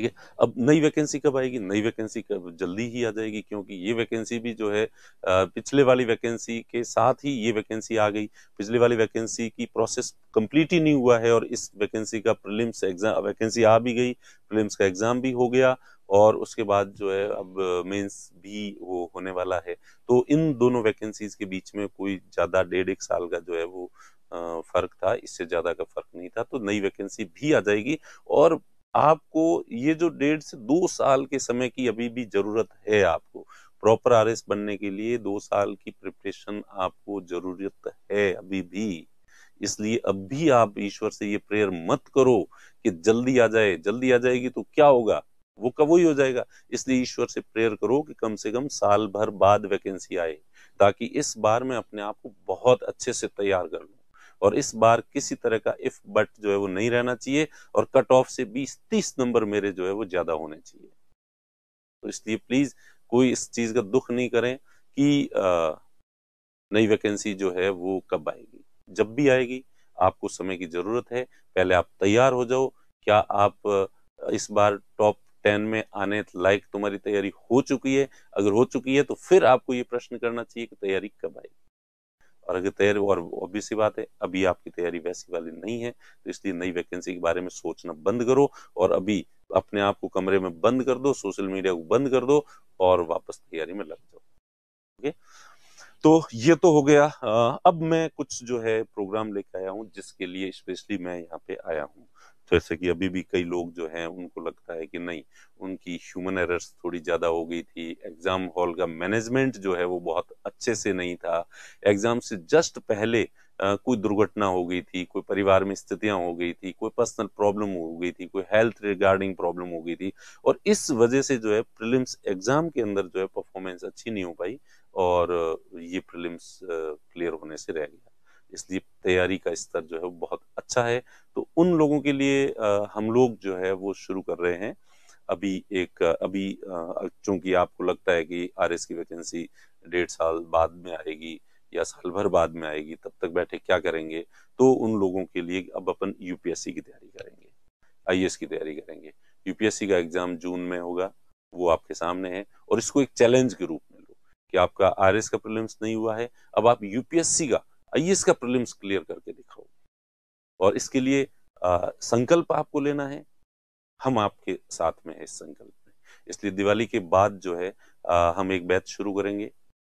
ठीक है अब नई वैकेंसी कब आएगी नई वैकेंसी कब जल्दी ही आ जाएगी क्योंकि ये वैकेंसी भी जो है पिछले वाली वैकेंसी के साथ ही ये वैकेंसी आ गई पिछले वाली वैकेंसी की प्रोसेस कंप्लीट ही नहीं हुआ है और इस वैकेंसी का प्रिलिम्स एग्जाम वैकेंसी आ भी गई प्रिलिम्स का एग्जाम भी हो गया और उसके बाद जो है अब मेंस भी वो होने वाला है तो इन दोनों वैकेंसीज के बीच में कोई ज़्यादा डेढ़ एक साल का जो है वो फ़र्क था इससे ज़्यादा का फ़र्क नहीं था तो नई वैकेंसी भी आ जाएगी और आपको ये जो डेढ़ से दो साल के समय की अभी भी जरूरत है आपको प्रॉपर आर बनने के लिए दो साल की प्रिपरेशन आपको जरूरत है अभी भी इसलिए अब भी आप ईश्वर से ये प्रेयर मत करो कि जल्दी आ जाए जल्दी आ जाएगी तो क्या होगा वो कब ही हो जाएगा इसलिए ईश्वर से प्रेयर करो कि कम से कम साल भर बाद वैकेंसी आए ताकि इस बार मैं अपने आप को बहुत अच्छे से तैयार कर लू और इस बार किसी तरह का इफ बट जो है वो नहीं रहना चाहिए और कट ऑफ से 20-30 नंबर मेरे जो है वो ज्यादा होने चाहिए तो इसलिए प्लीज कोई इस चीज का दुख नहीं करें कि नई वैकेंसी जो है वो कब आएगी जब भी आएगी आपको समय की जरूरत है पहले आप तैयार हो जाओ क्या आप इस बार टॉप टेन में आने लायक तुम्हारी तैयारी हो चुकी है अगर हो चुकी है तो फिर आपको ये प्रश्न करना चाहिए कि तैयारी कब आएगी और अगर तैयारी और ऑब्वियस सी बात है अभी आपकी तैयारी वैसी वाली नहीं है तो इसलिए नई वैकेंसी के बारे में सोचना बंद करो और अभी अपने आप को कमरे में बंद कर दो सोशल मीडिया को बंद कर दो और वापस तैयारी में लग जाओ ओके तो ये तो हो गया अब मैं कुछ जो है प्रोग्राम लेके आया हूँ जिसके लिए स्पेशली मैं यहाँ पे आया हूँ जैसे तो कि अभी भी कई लोग जो हैं उनको लगता है कि नहीं उनकी ह्यूमन एरर्स थोड़ी ज़्यादा हो गई थी एग्ज़ाम हॉल का मैनेजमेंट जो है वो बहुत अच्छे से नहीं था एग्ज़ाम से जस्ट पहले आ, कोई दुर्घटना हो गई थी कोई परिवार में स्थितियां हो गई थी कोई पर्सनल प्रॉब्लम हो गई थी कोई हेल्थ रिगार्डिंग प्रॉब्लम हो गई थी और इस वजह से जो है प्रिलिम्स एग्जाम के अंदर जो है परफॉर्मेंस अच्छी नहीं हो पाई और ये प्रिलिम्स क्लियर होने से रह गया इसलिए तैयारी का स्तर जो है वो बहुत अच्छा है तो उन लोगों के लिए हम लोग जो है वो शुरू कर रहे हैं अभी एक अभी चूंकि आपको लगता है कि आर की वैकेंसी डेढ़ साल बाद में आएगी या साल भर बाद में आएगी तब तक बैठे क्या करेंगे तो उन लोगों के लिए अब अपन यूपीएससी की तैयारी करेंगे आई की तैयारी करेंगे यूपीएससी का एग्जाम जून में होगा वो आपके सामने है और इसको एक चैलेंज के रूप में लो कि आपका आर का प्रीलिम्स नहीं हुआ है अब आप यूपीएससी का आइए इसका प्रिलिम्स क्लियर करके दिखाओ और इसके लिए आ, संकल्प आपको लेना है हम आपके साथ में है इस संकल्प में इसलिए दिवाली के बाद जो है आ, हम एक बैच शुरू करेंगे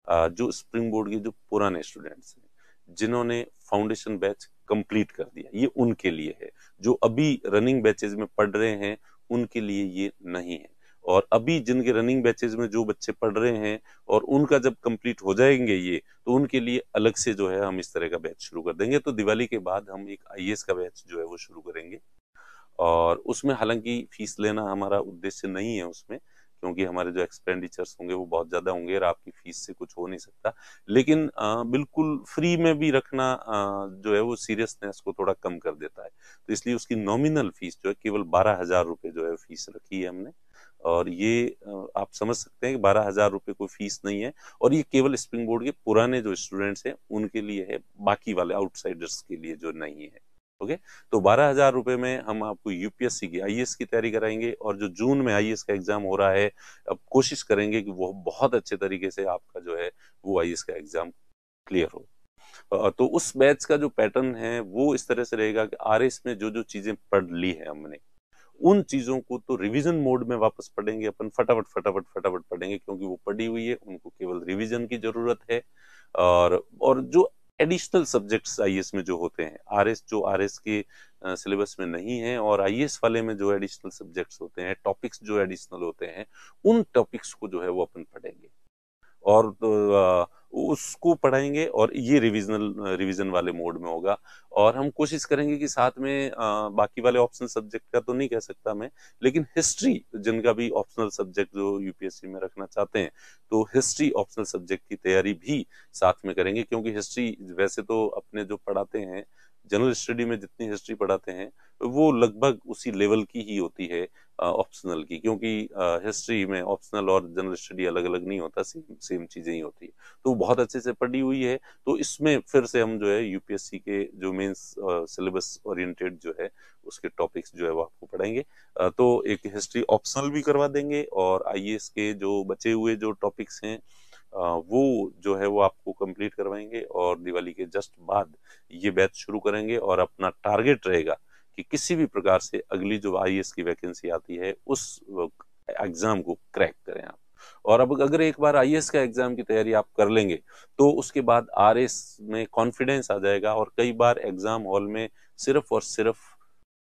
आ, जो स्प्रिंग बोर्ड के जो पुराने स्टूडेंट्स हैं जिन्होंने फाउंडेशन बैच कंप्लीट कर दिया ये उनके लिए है जो अभी रनिंग बैचेज में पढ़ रहे हैं उनके लिए ये नहीं है और अभी जिनके रनिंग बैचेज में जो बच्चे पढ़ रहे हैं और उनका जब कंप्लीट हो जाएंगे ये तो उनके लिए अलग से जो है हम इस तरह का बैच शुरू कर देंगे तो दिवाली के बाद हम एक आई का बैच जो है वो शुरू करेंगे और उसमें हालांकि फीस लेना हमारा उद्देश्य नहीं है उसमें क्योंकि हमारे जो एक्सपेंडिचर्स होंगे वो बहुत ज़्यादा होंगे और आपकी फीस से कुछ हो नहीं सकता लेकिन आ, बिल्कुल फ्री में भी रखना आ, जो है वो सीरियसनेस को थोड़ा कम कर देता है तो इसलिए उसकी नॉमिनल फीस जो है केवल बारह हजार रुपये जो है फीस रखी है हमने और ये आप समझ सकते हैं कि बारह हज़ार रुपये कोई फीस नहीं है और ये केवल स्प्रिंग बोर्ड के पुराने जो स्टूडेंट्स हैं उनके लिए है बाकी वाले आउटसाइडर्स के लिए जो नहीं है ओके तो बारह हज़ार रुपये में हम आपको यूपीएससी की आईएएस e की तैयारी कराएंगे और जो जून में आईएएस e का एग्ज़ाम हो रहा है अब कोशिश करेंगे कि वो बहुत अच्छे तरीके से आपका जो है वो आईएएस e का एग्ज़ाम क्लियर हो तो उस बैच का जो पैटर्न है वो इस तरह से रहेगा कि आर में जो जो चीज़ें पढ़ ली है हमने उन चीजों को तो रिवीजन मोड में वापस पढ़ेंगे अपन फटाफट फटाफट फटाफट पढ़ेंगे क्योंकि वो पढ़ी हुई है उनको केवल रिवीजन की जरूरत है और और जो एडिशनल सब्जेक्ट्स आईएएस में जो होते हैं आरएस जो आरएस के सिलेबस में नहीं है और आईएएस वाले में जो एडिशनल सब्जेक्ट्स होते हैं टॉपिक्स जो एडिशनल होते हैं उन टॉपिक्स को जो है वो अपन पढ़ेंगे और तो, आ, उसको पढ़ाएंगे और ये रिविजनल रिविजन वाले मोड में होगा और हम कोशिश करेंगे कि साथ में आ, बाकी वाले ऑप्शनल सब्जेक्ट का तो नहीं कह सकता मैं लेकिन हिस्ट्री जिनका भी ऑप्शनल सब्जेक्ट जो यूपीएससी में रखना चाहते हैं तो हिस्ट्री ऑप्शनल सब्जेक्ट की तैयारी भी साथ में करेंगे क्योंकि हिस्ट्री वैसे तो अपने जो पढ़ाते हैं जनरल स्टडी में जितनी हिस्ट्री पढ़ाते हैं वो लगभग उसी लेवल की ही होती है ऑप्शनल की क्योंकि हिस्ट्री में ऑप्शनल और जनरल स्टडी अलग अलग नहीं होता सेम सेम चीज़ें ही होती है तो बहुत अच्छे से पढ़ी हुई है तो इसमें फिर से हम जो है यूपीएससी के जो मेन्स सिलेबस ओरिएंटेड जो है उसके टॉपिक्स जो है वो आपको पढ़ाएंगे आ, तो एक हिस्ट्री ऑप्शनल भी करवा देंगे और आई के जो बचे हुए जो टॉपिक्स हैं वो जो है वो आपको कंप्लीट करवाएंगे और दिवाली के जस्ट बाद ये बैच शुरू करेंगे और अपना टारगेट रहेगा कि किसी भी प्रकार से अगली जो आई की वैकेंसी आती है उस एग्जाम को क्रैक करें आप और अब अगर एक बार आई का एग्जाम की तैयारी आप कर लेंगे तो उसके बाद आर में कॉन्फिडेंस आ जाएगा और कई बार एग्जाम हॉल में सिर्फ और सिर्फ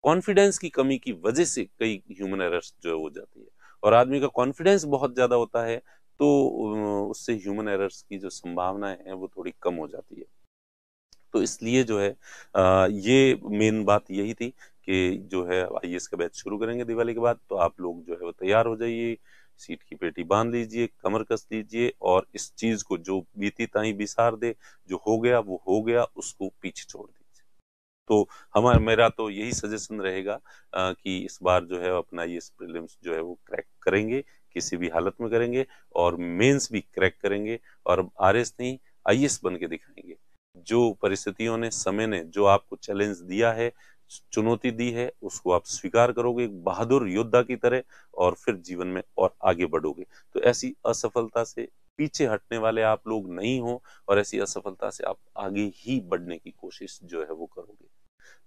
कॉन्फिडेंस की कमी की वजह से कई ह्यूमन एरर्स जो हो जाती है और आदमी का कॉन्फिडेंस बहुत ज्यादा होता है तो उससे ह्यूमन एरर्स की जो संभावनाएं हैं वो थोड़ी कम हो जाती है तो इसलिए जो है आ, ये मेन बात यही थी कि जो है आई का बैच शुरू करेंगे दिवाली के बाद तो आप लोग जो है वो तैयार हो जाइए सीट की पेटी बांध लीजिए कमर कस लीजिए और इस चीज को जो बीती ताई बिसार दे जो हो गया वो हो गया उसको पीछे छोड़ दीजिए तो हमारा मेरा तो यही सजेशन रहेगा कि इस बार जो है अपना ये प्रीलिम्स जो है वो क्रैक करेंगे किसी भी हालत में करेंगे और मेंस भी क्रैक करेंगे और आर एस नहीं आई बन के दिखाएंगे जो परिस्थितियों ने समय ने जो आपको चैलेंज दिया है चुनौती दी है उसको आप स्वीकार करोगे एक बहादुर योद्धा की तरह और फिर जीवन में और आगे बढ़ोगे तो ऐसी असफलता से पीछे हटने वाले आप लोग नहीं हो और ऐसी असफलता से आप आगे ही बढ़ने की कोशिश जो है वो करोगे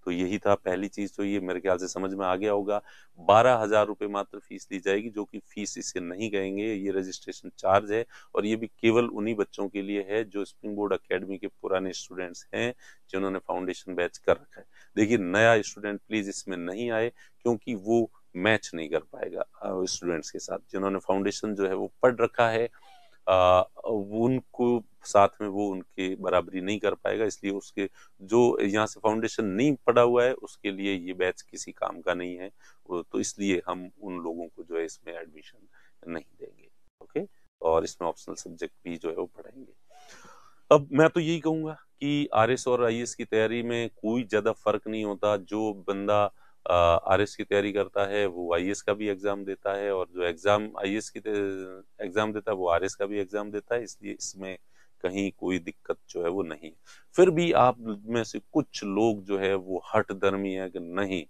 तो यही था पहली चीज तो ये मेरे ख्याल से समझ में आ गया होगा बारह हजार रुपये मात्र फीस दी जाएगी जो कि फीस इसे नहीं कहेंगे ये रजिस्ट्रेशन चार्ज है और ये भी केवल उन्हीं बच्चों के लिए है जो स्प्रिंग बोर्ड अकेडमी के पुराने स्टूडेंट्स हैं जिन्होंने फाउंडेशन बैच कर रखा है देखिए नया स्टूडेंट प्लीज इसमें नहीं आए क्योंकि वो मैच नहीं कर पाएगा स्टूडेंट्स के साथ जिन्होंने फाउंडेशन जो है वो पढ़ रखा है आ, उनको साथ में वो उनके बराबरी नहीं कर पाएगा इसलिए उसके जो यहाँ से फाउंडेशन नहीं पड़ा हुआ है उसके लिए ये बैच किसी काम का नहीं है तो इसलिए हम उन लोगों को जो है इसमें एडमिशन नहीं देंगे ओके और इसमें ऑप्शनल सब्जेक्ट भी जो है वो पढ़ाएंगे अब मैं तो यही कहूंगा कि आर और आई की तैयारी में कोई ज्यादा फर्क नहीं होता जो बंदा आर की तैयारी करता है वो आई का भी एग्जाम देता है और जो एग्जाम आई की एग्जाम देता है वो आर का भी एग्जाम देता है इसलिए इसमें कहीं कोई दिक्कत जो है वो नहीं फिर भी आप में से कुछ लोग जो है वो हट धर्मी है कि नहीं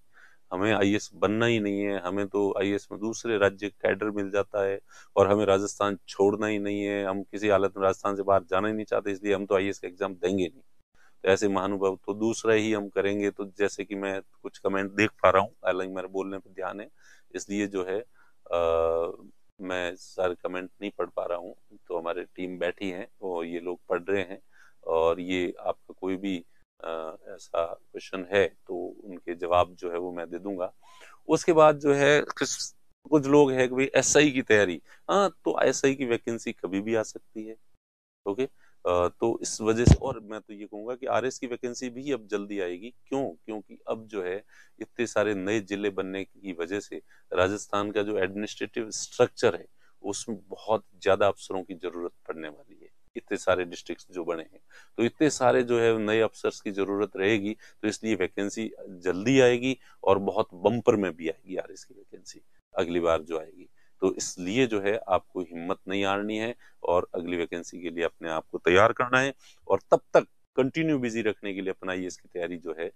हमें आई बनना ही नहीं है हमें तो आई में दूसरे राज्य कैडर मिल जाता है और हमें राजस्थान छोड़ना ही नहीं है हम किसी हालत में राजस्थान से बाहर जाना ही नहीं चाहते इसलिए हम तो आई का एग्जाम देंगे नहीं तो ऐसे महानुभव तो दूसरा ही हम करेंगे तो जैसे कि मैं कुछ कमेंट देख पा रहा हूँ हालांकि मेरे बोलने पर ध्यान है इसलिए जो है आ, मैं सारे कमेंट नहीं पढ़ पा रहा हूँ हमारे टीम बैठी है और ये लोग पढ़ रहे हैं और ये आपका कोई भी आ, ऐसा क्वेश्चन है तो उनके जवाब जो है वो मैं दे दूंगा उसके बाद जो है कुछ लोग है कि एस आई की तैयारी हाँ तो एस की वैकेंसी कभी भी आ सकती है ओके तो इस वजह से और मैं तो ये कहूंगा कि आर की वैकेंसी भी अब जल्दी आएगी क्यों क्योंकि अब जो है इतने सारे नए जिले बनने की वजह से राजस्थान का जो एडमिनिस्ट्रेटिव स्ट्रक्चर है उसमें बहुत ज़्यादा अफसरों की ज़रूरत पड़ने वाली है इतने सारे डिस्ट्रिक्ट जो बने हैं तो इतने सारे जो है नए अफसर की ज़रूरत रहेगी तो इसलिए वैकेंसी जल्दी आएगी और बहुत बम्पर में भी आएगी आर की वैकेंसी अगली बार जो आएगी तो इसलिए जो है आपको हिम्मत नहीं हारनी है और अगली वैकेंसी के लिए अपने आप को तैयार करना है और तब तक कंटिन्यू बिजी रखने के लिए अपना आई की तैयारी जो है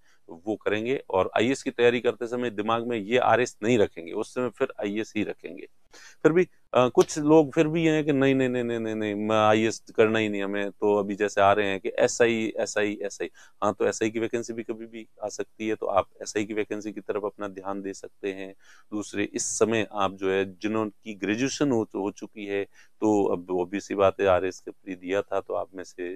वो करेंगे और आई की तैयारी करते समय दिमाग में ये आर नहीं रखेंगे उस समय फिर आई ही रखेंगे फिर भी आ, कुछ लोग फिर भी ये हैं कि नहीं नहीं नहीं नहीं नहीं नहीं आई करना ही नहीं हमें तो अभी जैसे आ रहे हैं कि S I S I S I हाँ तो एस आई की वैकेंसी भी कभी भी आ सकती है तो आप एस आई की वैकेंसी की तरफ अपना ध्यान दे सकते हैं दूसरे इस समय आप जो है जिन्होंने ग्रेजुएशन हो, हो चुकी है तो अब ओबीसी बात है आर एस के दिया था तो आप में से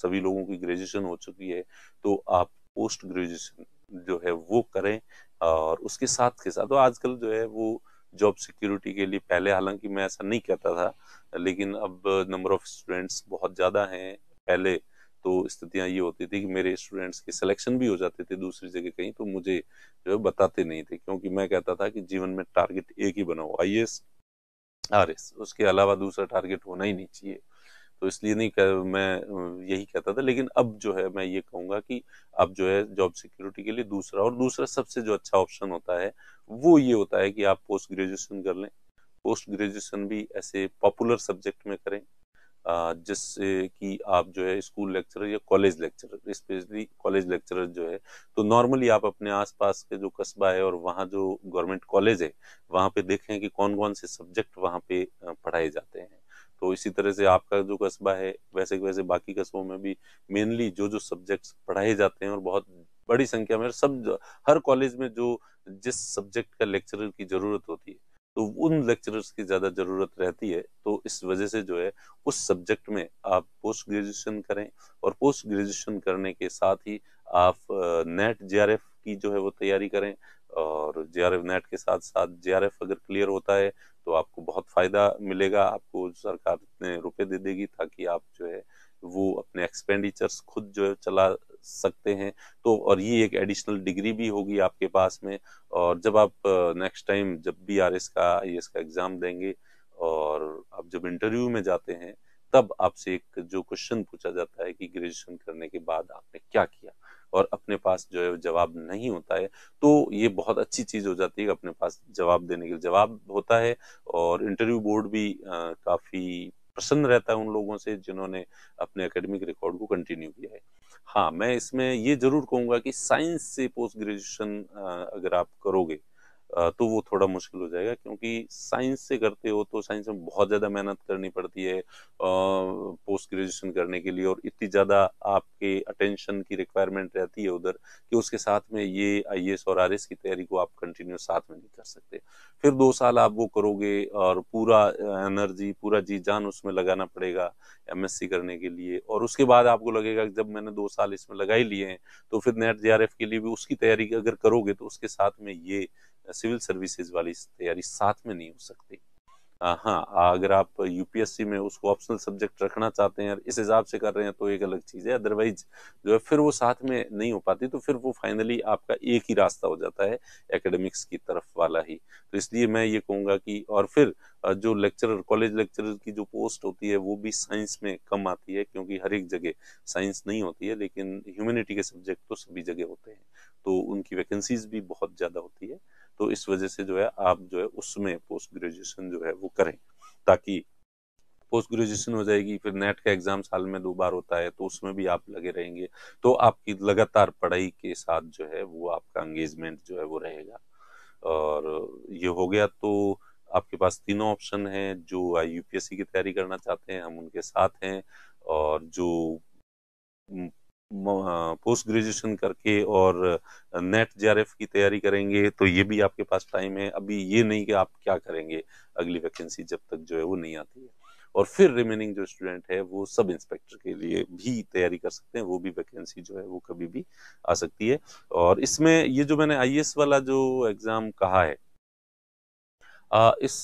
सभी लोगों की ग्रेजुएशन हो चुकी है तो आप पोस्ट ग्रेजुएशन जो है वो करें और उसके साथ के साथ तो आजकल जो है वो जॉब सिक्योरिटी के लिए पहले हालांकि मैं ऐसा नहीं कहता था लेकिन अब नंबर ऑफ स्टूडेंट्स बहुत ज़्यादा हैं पहले तो स्थितियाँ ये होती थी कि मेरे स्टूडेंट्स के सिलेक्शन भी हो जाते थे दूसरी जगह कहीं तो मुझे जो है बताते नहीं थे क्योंकि मैं कहता था कि जीवन में टारगेट एक ही बनाओ आई एस आर एस उसके अलावा दूसरा टारगेट होना ही नहीं चाहिए तो इसलिए नहीं कर, मैं यही कहता था लेकिन अब जो है मैं ये कहूँगा कि अब जो है जॉब सिक्योरिटी के लिए दूसरा और दूसरा सबसे जो अच्छा ऑप्शन होता है वो ये होता है कि आप पोस्ट ग्रेजुएशन कर लें पोस्ट ग्रेजुएशन भी ऐसे पॉपुलर सब्जेक्ट में करें जिससे कि आप जो है स्कूल लेक्चरर या college lecturer specially college lecturer जो है तो नॉर्मली आप अपने आसपास के जो कस्बा है और वहाँ जो गवर्नमेंट कॉलेज है वहाँ पे देखें कि कौन कौन से सब्जेक्ट वहाँ पे पढ़ाए जाते हैं तो इसी तरह से आपका जो कस्बा है वैसे वैसे बाकी कस्बों में भी मेनली जो जो सब्जेक्ट्स पढ़ाए जाते हैं और बहुत बड़ी संख्या में सब हर कॉलेज में जो जिस सब्जेक्ट का लेक्चरर की ज़रूरत होती है तो उन लेक्चरर्स की ज़्यादा ज़रूरत रहती है तो इस वजह से जो है उस सब्जेक्ट में आप पोस्ट ग्रेजुएशन करें और पोस्ट ग्रेजुएशन करने के साथ ही आप नेट जे की जो है वो तैयारी करें और जे आर एफ नेट के साथ साथ जे आर एफ अगर क्लियर होता है तो आपको बहुत फ़ायदा मिलेगा आपको सरकार इतने रुपए दे देगी ताकि आप जो है वो अपने एक्सपेंडिचर्स खुद जो है चला सकते हैं तो और ये एक एडिशनल डिग्री भी होगी आपके पास में और जब आप नेक्स्ट टाइम जब भी आर एस का आई एस का एग्ज़ाम देंगे और आप जब इंटरव्यू में जाते हैं तब आपसे एक जो क्वेश्चन पूछा जाता है कि ग्रेजुएशन करने के बाद आपने क्या किया और अपने पास जो है जवाब नहीं होता है तो ये बहुत अच्छी चीज़ हो जाती है अपने पास जवाब देने के लिए जवाब होता है और इंटरव्यू बोर्ड भी काफ़ी प्रसन्न रहता है उन लोगों से जिन्होंने अपने एकेडमिक रिकॉर्ड को कंटिन्यू किया है हाँ मैं इसमें ये जरूर कहूँगा कि साइंस से पोस्ट ग्रेजुएशन अगर आप करोगे तो वो थोड़ा मुश्किल हो जाएगा क्योंकि साइंस से करते हो तो साइंस में बहुत ज़्यादा मेहनत करनी पड़ती है पोस्ट ग्रेजुएशन करने के लिए और इतनी ज़्यादा आपके अटेंशन की रिक्वायरमेंट रहती है उधर कि उसके साथ में ये आई और आर की तैयारी को आप कंटिन्यू साथ में नहीं कर सकते फिर दो साल आप वो करोगे और पूरा एनर्जी पूरा जी जान उसमें लगाना पड़ेगा एम करने के लिए और उसके बाद आपको लगेगा जब मैंने दो साल इसमें लगा ही लिए हैं तो फिर नेट जे के लिए भी उसकी तैयारी अगर करोगे तो उसके साथ में ये सिविल सर्विसेज वाली तैयारी साथ में नहीं हो सकती हाँ अगर आप यूपीएससी में उसको ऑप्शनल सब्जेक्ट रखना चाहते हैं इस हिसाब से कर रहे हैं तो एक अलग चीज़ है अदरवाइज जो है फिर वो साथ में नहीं हो पाती तो फिर वो फाइनली आपका एक ही रास्ता हो जाता है एकेडमिक्स की तरफ वाला ही तो इसलिए मैं ये कहूँगा कि और फिर जो लेक्चरर कॉलेज लेक्चरर की जो पोस्ट होती है वो भी साइंस में कम आती है क्योंकि हर एक जगह साइंस नहीं होती है लेकिन ह्यूमैनिटी के सब्जेक्ट तो सभी जगह होते हैं तो उनकी वैकेंसीज भी बहुत ज़्यादा होती है तो इस वजह से जो है आप जो है उसमें पोस्ट ग्रेजुएशन जो है वो करें ताकि पोस्ट ग्रेजुएशन हो जाएगी फिर नेट का एग्जाम साल में दो बार होता है तो उसमें भी आप लगे रहेंगे तो आपकी लगातार पढ़ाई के साथ जो है वो आपका एंगेजमेंट जो है वो रहेगा और ये हो गया तो आपके पास तीनों ऑप्शन हैं जो आई की तैयारी करना चाहते हैं हम उनके साथ हैं और जो पोस्ट ग्रेजुएशन हाँ, करके और नेट जे की तैयारी करेंगे तो ये भी आपके पास टाइम है अभी ये नहीं कि आप क्या करेंगे अगली वैकेंसी जब तक जो है वो नहीं आती है और फिर रिमेनिंग जो स्टूडेंट है वो सब इंस्पेक्टर के लिए भी तैयारी कर सकते हैं वो भी वैकेंसी जो है वो कभी भी आ सकती है और इसमें ये जो मैंने आई e वाला जो एग्ज़ाम कहा है आ, इस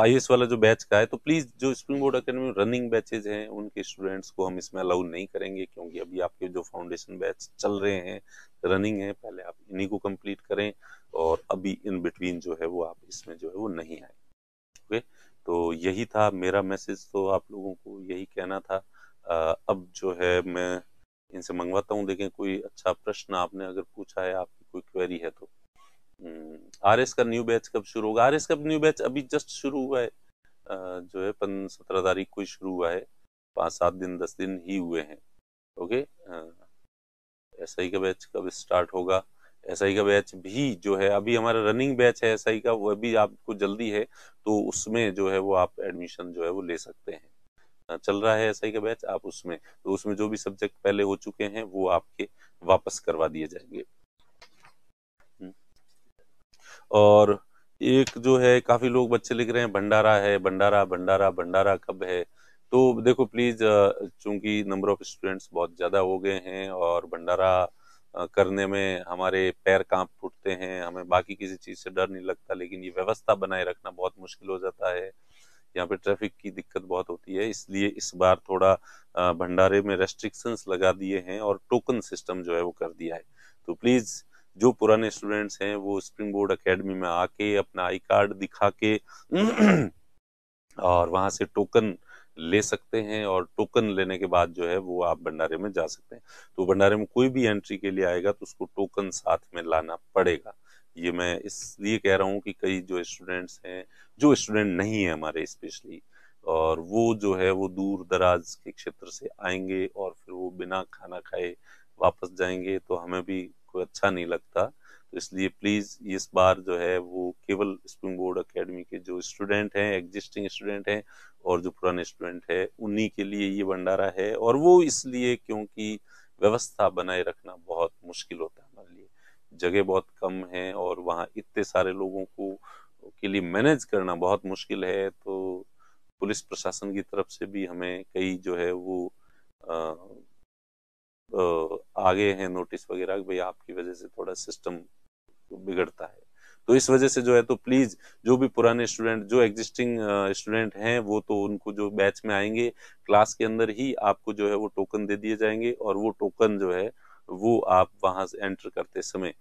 आई वाला जो बैच का है तो प्लीज़ जो Springboard Academy running batches हैं उनके स्टूडेंट्स को हम इसमें अलाउ नहीं करेंगे क्योंकि अभी आपके जो फाउंडेशन बैच चल रहे हैं रनिंग है पहले आप इन्हीं को कंप्लीट करें और अभी इन बिटवीन जो है वो आप इसमें जो है वो नहीं आए ओके तो यही था मेरा मैसेज तो आप लोगों को यही कहना था आ, अब जो है मैं इनसे मंगवाता हूँ देखें कोई अच्छा प्रश्न आपने अगर पूछा है आपकी कोई क्वेरी है तो हम्म। आर एस का न्यू बैच कब शुरू होगा आर एस का न्यू बैच अभी जस्ट शुरू हुआ है जो है पन सत्रह तारीख को ही शुरू हुआ है पाँच सात दिन दस दिन ही हुए हैं ओके एस आई का बैच कब स्टार्ट होगा एस आई का बैच भी जो है अभी हमारा रनिंग बैच है एस आई का वो अभी आपको जल्दी है तो उसमें जो है वो आप एडमिशन जो है वो ले सकते हैं चल रहा है एस आई का बैच आप उसमें तो उसमें जो भी सब्जेक्ट पहले हो चुके हैं वो आपके वापस करवा दिए जाएंगे और एक जो है काफ़ी लोग बच्चे लिख रहे हैं भंडारा है भंडारा भंडारा भंडारा कब है तो देखो प्लीज़ चूंकि नंबर ऑफ स्टूडेंट्स बहुत ज़्यादा हो गए हैं और भंडारा करने में हमारे पैर कांप उठते हैं हमें बाकी किसी चीज़ से डर नहीं लगता लेकिन ये व्यवस्था बनाए रखना बहुत मुश्किल हो जाता है यहाँ पे ट्रैफिक की दिक्कत बहुत होती है इसलिए इस बार थोड़ा भंडारे में रेस्ट्रिक्शंस लगा दिए हैं और टोकन सिस्टम जो है वो कर दिया है तो प्लीज़ जो पुराने स्टूडेंट्स हैं वो स्प्रिंग बोर्ड अकेडमी में आके अपना आई कार्ड दिखा के और वहाँ से टोकन ले सकते हैं और टोकन लेने के बाद जो है वो आप भंडारे में जा सकते हैं तो भंडारे में कोई भी एंट्री के लिए आएगा तो उसको टोकन साथ में लाना पड़ेगा ये मैं इसलिए कह रहा हूँ कि कई जो स्टूडेंट्स हैं जो स्टूडेंट नहीं है हमारे स्पेशली और वो जो है वो दूर दराज के क्षेत्र से आएंगे और फिर वो बिना खाना खाए वापस जाएंगे तो हमें भी को अच्छा नहीं लगता तो इसलिए प्लीज़ इस बार जो है वो केवल स्प्रिंग बोर्ड अकेडमी के जो स्टूडेंट हैं एग्जिस्टिंग स्टूडेंट हैं और जो पुराने स्टूडेंट हैं उन्हीं के लिए ये भंडारा है और वो इसलिए क्योंकि व्यवस्था बनाए रखना बहुत मुश्किल होता है हमारे लिए जगह बहुत कम है और वहाँ इतने सारे लोगों को के लिए मैनेज करना बहुत मुश्किल है तो पुलिस प्रशासन की तरफ से भी हमें कई जो है वो आ, आगे हैं नोटिस वगैरह भाई आपकी वजह से थोड़ा सिस्टम बिगड़ता है तो इस वजह से जो है तो प्लीज जो भी पुराने स्टूडेंट जो एग्जिस्टिंग स्टूडेंट हैं वो तो उनको जो बैच में आएंगे क्लास के अंदर ही आपको जो है वो टोकन दे दिए जाएंगे और वो टोकन जो है वो आप वहां से एंटर करते समय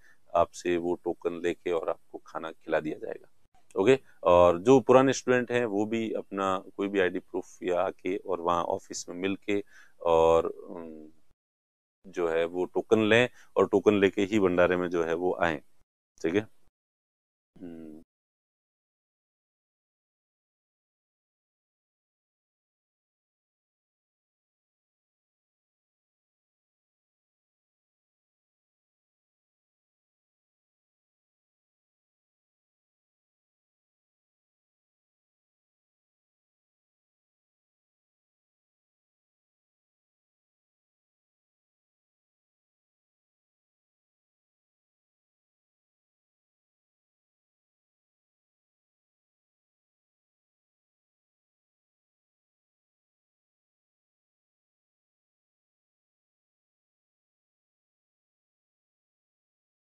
आपसे वो टोकन लेके और आपको खाना खिला दिया जाएगा ओके okay? और जो पुराने स्टूडेंट हैं वो भी अपना कोई भी आईडी प्रूफ या आके और वहाँ ऑफिस में मिलके और जो है वो टोकन लें और टोकन लेके ही भंडारे में जो है वो आए ठीक है हम्म।